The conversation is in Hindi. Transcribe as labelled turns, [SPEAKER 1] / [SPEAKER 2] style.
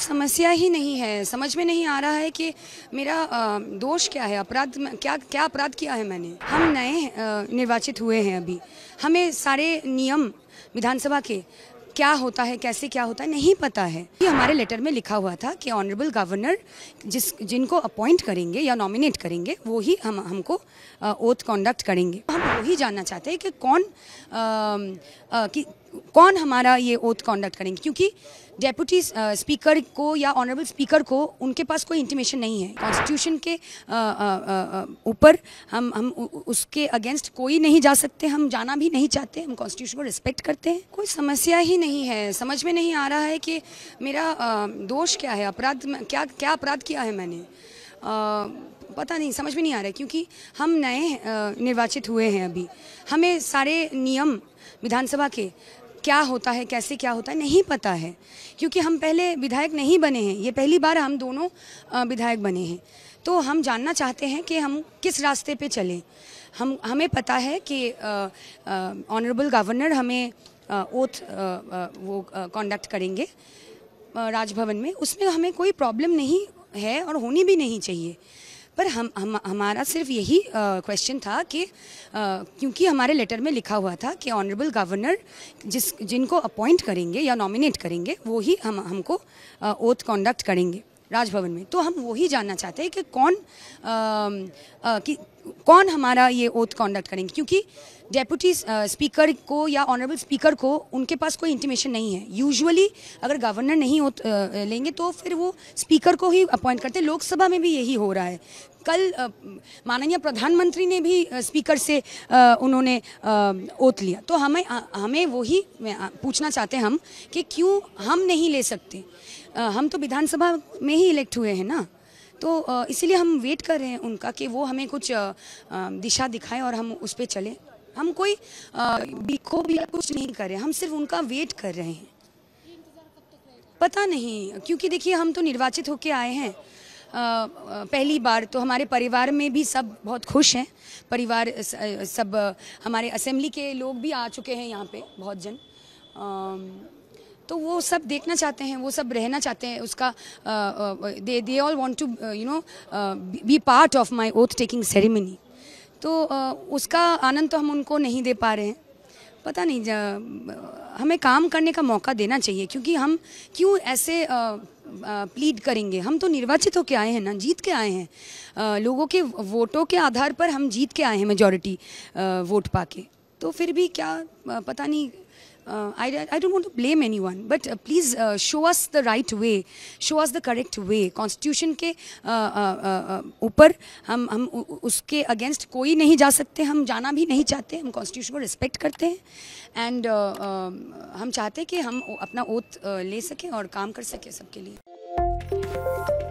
[SPEAKER 1] समस्या ही नहीं है समझ में नहीं आ रहा है कि मेरा दोष क्या है अपराध क्या क्या अपराध किया है मैंने हम नए निर्वाचित हुए हैं अभी हमें सारे नियम विधानसभा के क्या होता है कैसे क्या होता है नहीं पता है ये हमारे लेटर में लिखा हुआ था कि ऑनरेबल गवर्नर जिस जिनको अपॉइंट करेंगे या नॉमिनेट करेंगे वो ही हम हमको ओथ कॉन्डक्ट करेंगे हम वही जानना चाहते हैं कि कौन आ, आ, कि कौन हमारा ये ओथ कॉन्डक्ट करेंगे क्योंकि डेप्यूटी स्पीकर uh, को या ऑनरेबल स्पीकर को उनके पास कोई इंटीमेशन नहीं है कॉन्स्टिट्यूशन के uh, uh, ऊपर हम हम उसके अगेंस्ट कोई नहीं जा सकते हम जाना भी नहीं चाहते हम कॉन्स्टिट्यूशन को रिस्पेक्ट करते हैं कोई समस्या ही नहीं है समझ में नहीं आ रहा है कि मेरा दोष क्या है अपराध क्या क्या अपराध किया है मैंने पता नहीं समझ में नहीं आ रहा है क्योंकि हम नए निर्वाचित हुए हैं अभी हमें सारे नियम विधानसभा के क्या होता है कैसे क्या होता है नहीं पता है क्योंकि हम पहले विधायक नहीं बने हैं ये पहली बार हम दोनों विधायक बने हैं तो हम जानना चाहते हैं कि हम किस रास्ते पे चलें हम हमें पता है कि ऑनरेबल गवर्नर हमें ओथ वो कॉन्डक्ट करेंगे राजभवन में उसमें हमें कोई प्रॉब्लम नहीं है और होनी भी नहीं चाहिए पर हम हम हमारा सिर्फ यही क्वेश्चन था कि क्योंकि हमारे लेटर में लिखा हुआ था कि ऑनरेबल गवर्नर जिस जिनको अपॉइंट करेंगे या नॉमिनेट करेंगे वो ही हम हमको ओथ कॉन्डक्ट करेंगे राजभवन में तो हम वही जानना चाहते हैं कि कौन आ, आ, कि कौन हमारा ये ओथ कॉन्डक्ट करेंगे क्योंकि डेप्यूटी स्पीकर uh, को या ऑनरेबल स्पीकर को उनके पास कोई इंटीमेशन नहीं है यूजुअली अगर गवर्नर नहीं हो uh, लेंगे तो फिर वो स्पीकर को ही अपॉइंट करते हैं लोकसभा में भी यही हो रहा है कल uh, माननीय प्रधानमंत्री ने भी स्पीकर से उन्होंने ओत लिया तो हमें हमें वही पूछना चाहते हैं हम कि क्यों हम नहीं ले सकते हम तो विधानसभा में ही इलेक्ट हुए हैं ना तो इसीलिए हम वेट कर रहे हैं उनका कि वो हमें कुछ दिशा दिखाएं और हम उस पर चलें हम कोई बिखो भी कुछ नहीं कर रहे हम सिर्फ उनका वेट कर रहे हैं पता नहीं क्योंकि देखिए हम तो निर्वाचित होके आए हैं पहली बार तो हमारे परिवार में भी सब बहुत खुश हैं परिवार सब हमारे असेंबली के लोग भी आ चुके हैं यहाँ पे बहुत जन आ, तो वो सब देखना चाहते हैं वो सब रहना चाहते हैं उसका they they all want to you know be part of my oath taking ceremony तो uh, उसका आनंद तो हम उनको नहीं दे पा रहे हैं पता नहीं हमें काम करने का मौका देना चाहिए क्योंकि हम क्यों ऐसे uh, प्लीड करेंगे हम तो निर्वाचित होकर आए हैं ना जीत के आए हैं लोगों के वोटों के आधार पर हम जीत के आए हैं मेजॉरिटी वोट पाके तो फिर भी क्या पता नहीं I I don't want to blame anyone but please show us the right way show us the correct way constitution के ऊपर हम हम उसके अगेंस्ट कोई नहीं जा सकते हम जाना भी नहीं चाहते हम कॉन्स्टिट्यूशन को रिस्पेक्ट करते हैं एंड हम चाहते हैं कि हम अपना ओथ ले सकें और काम कर सकें सबके लिए